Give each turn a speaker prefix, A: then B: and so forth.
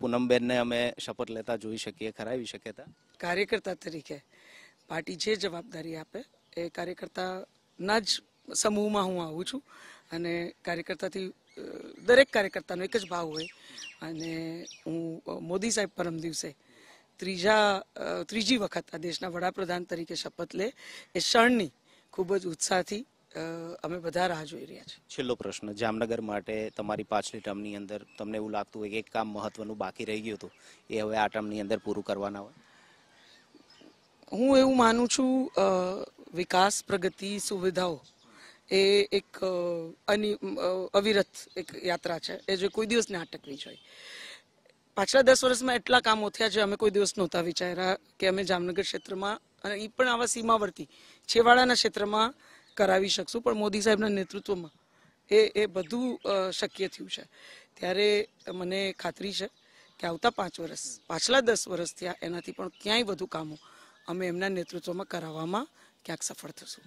A: પૂનમબેનને અમે શપથ લેતા જોઈ શકીએ ખરાવી એવી શક્યતા
B: કાર્યકર્તા તરીકે પાર્ટી જે જવાબદારી આપે એ કાર્યકર્તાના જ સમૂહમાં હું આવું છું અને કાર્યકર્તાથી દરેક કાર્યકર્તાનો એક જ ભાવ હોય અને હું મોદી સાહેબ પરમ દિવસે ત્રીજા ત્રીજી વખત આ દેશના વડાપ્રધાન તરીકે શપથ લે એ ક્ષણની ખૂબ જ ઉત્સાહથી અમે બધા રાહ જોઈ રહ્યા છીએ
A: છેલ્લો પ્રશ્ન જામનગર માટે તમારી પાછલી ટર્મની અંદર તમને એવું લાગતું હોય કે એક કામ મહત્વનું બાકી રહી ગયું હતું એ હવે આ ટર્મની અંદર પૂરું કરવાના હોય
B: હું એવું માનું છું વિકાસ પ્રગતિ સુવિધાઓ એ એક અનિ અવિરત એક યાત્રા છે એ જે કોઈ દિવસ ના અટકવી જોઈએ પાછલા દસ વર્ષમાં એટલા કામો થયા છે અમે કોઈ દિવસ નહોતા વિચાર્યા કે અમે જામનગર ક્ષેત્રમાં અને એ પણ આવા સીમાવર્તી છેવાડાના ક્ષેત્રમાં કરાવી શકશું પણ મોદી સાહેબના નેતૃત્વમાં એ એ બધું શક્ય થયું છે ત્યારે મને ખાતરી છે કે આવતા પાંચ વર્ષ પાછલા દસ વર્ષ થયા એનાથી પણ ક્યાંય વધુ કામો અમે એમના નેતૃત્વમાં કરાવવામાં ક્યાંક સફળ થશું